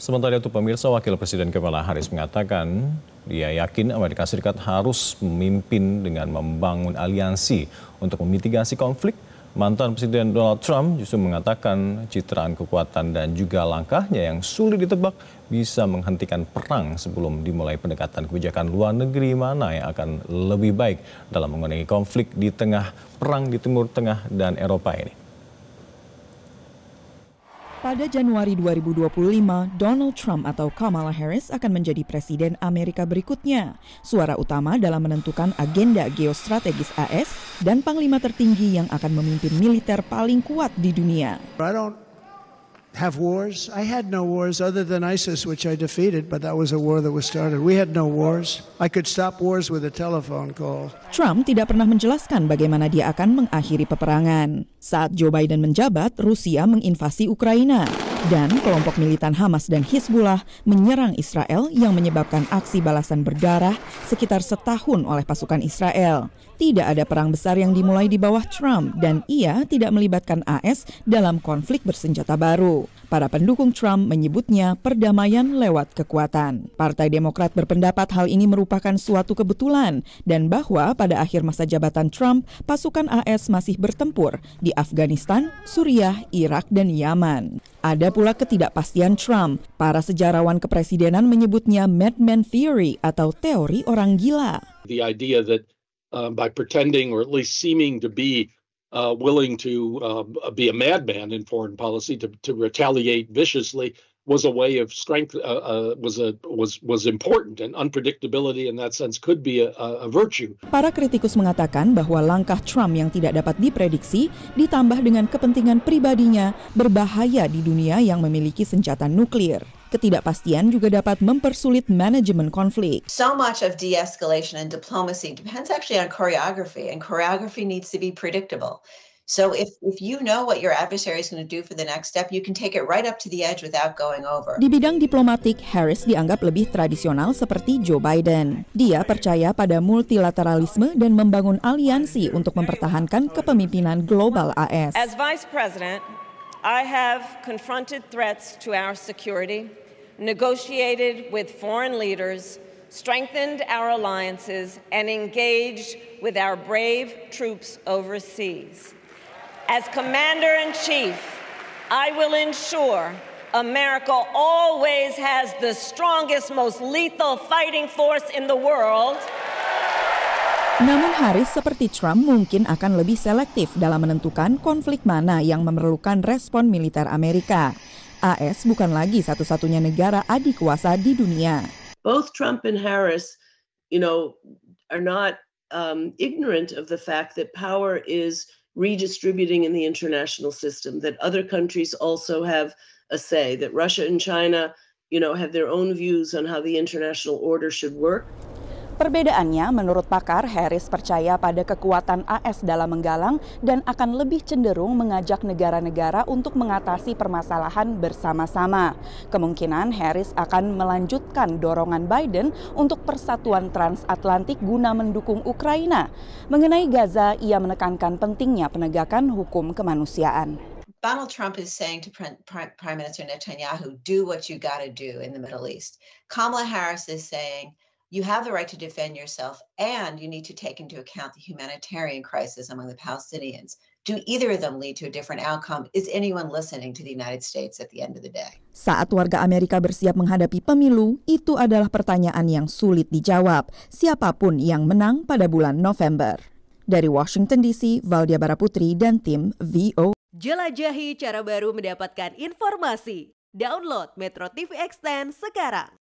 Sementara itu pemirsa Wakil Presiden Kamala Harris mengatakan dia yakin Amerika Serikat harus memimpin dengan membangun aliansi untuk memitigasi konflik. Mantan Presiden Donald Trump justru mengatakan citraan kekuatan dan juga langkahnya yang sulit ditebak bisa menghentikan perang sebelum dimulai pendekatan kebijakan luar negeri mana yang akan lebih baik dalam mengenai konflik di tengah perang di Timur Tengah dan Eropa ini. Pada Januari 2025, Donald Trump atau Kamala Harris akan menjadi presiden Amerika berikutnya. Suara utama dalam menentukan agenda geostrategis AS dan panglima tertinggi yang akan memimpin militer paling kuat di dunia. I don't have wars. I had no wars other than ISIS, which I defeated, but that was a war that was started. We had no wars. I could stop wars with a telephone call. Trump tidak pernah menjelaskan bagaimana dia akan mengakhiri peperangan. Saat Joe Biden menjabat, Rusia menginvasi Ukraina. Dan kelompok militan Hamas dan Hizbullah menyerang Israel yang menyebabkan aksi balasan berdarah sekitar setahun oleh pasukan Israel. Tidak ada perang besar yang dimulai di bawah Trump dan ia tidak melibatkan AS dalam konflik bersenjata baru. Para pendukung Trump menyebutnya perdamaian lewat kekuatan. Partai Demokrat berpendapat hal ini merupakan suatu kebetulan dan bahwa pada akhir masa jabatan Trump, pasukan AS masih bertempur di Afghanistan, Suriah, Irak, dan Yaman. Ada pula ketidakpastian Trump. Para sejarawan kepresidenan menyebutnya madman theory atau teori orang gila. The idea that uh, by pretending or at least seeming to be uh, willing to uh, be a madman in foreign policy to, to retaliate viciously was a way of strength uh, uh, was a was was important and unpredictability in that sense could be a, a virtue. Para kritikus mengatakan bahwa langkah Trump yang tidak dapat diprediksi ditambah dengan kepentingan pribadinya berbahaya di dunia yang memiliki senjata nuklir. Ketidakpastian juga dapat mempersulit manajemen konflik. So much of de-escalation and diplomacy depends actually on choreography and choreography needs to be predictable. So if if you know what your adversary is going to do for the next step, you can take it right up to the edge without going over. Di bidang diplomatik, Harris dianggap lebih tradisional seperti Joe Biden. Dia percaya pada multilateralisme dan membangun aliansi untuk mempertahankan kepemimpinan global AS. As Vice President, I have confronted threats to our security, negotiated with foreign leaders, strengthened our alliances, and engaged with our brave troops overseas. As Commander in Chief, I will ensure America always has the strongest, most lethal fighting force in the world. Namun Harris seperti Trump mungkin akan lebih selektif dalam menentukan konflik mana yang memerlukan respon militer Amerika. AS bukan lagi satu-satunya negara adik kuasa di dunia. Both Trump and Harris, you know, are not um, ignorant of the fact that power is redistributing in the international system, that other countries also have a say, that Russia and China, you know, have their own views on how the international order should work. Perbedaannya, menurut pakar, Harris percaya pada kekuatan AS dalam menggalang dan akan lebih cenderung mengajak negara-negara untuk mengatasi permasalahan bersama-sama. Kemungkinan Harris akan melanjutkan dorongan Biden untuk persatuan transatlantik guna mendukung Ukraina. Mengenai Gaza, ia menekankan pentingnya penegakan hukum kemanusiaan. Donald Trump is saying to Prime Minister Netanyahu, do what you got to do in the Middle East. Kamala Harris is saying, you have the right to defend yourself and you need to take into account the humanitarian crisis among the Palestinians. Do either of them lead to a different outcome? Is anyone listening to the United States at the end of the day? Saat warga Amerika bersiap menghadapi pemilu, itu adalah pertanyaan yang sulit dijawab siapapun yang menang pada bulan November. Dari Washington DC, Valdia Baraputri dan tim VO. Jelajahi cara baru mendapatkan informasi. Download Metro TV Extend sekarang.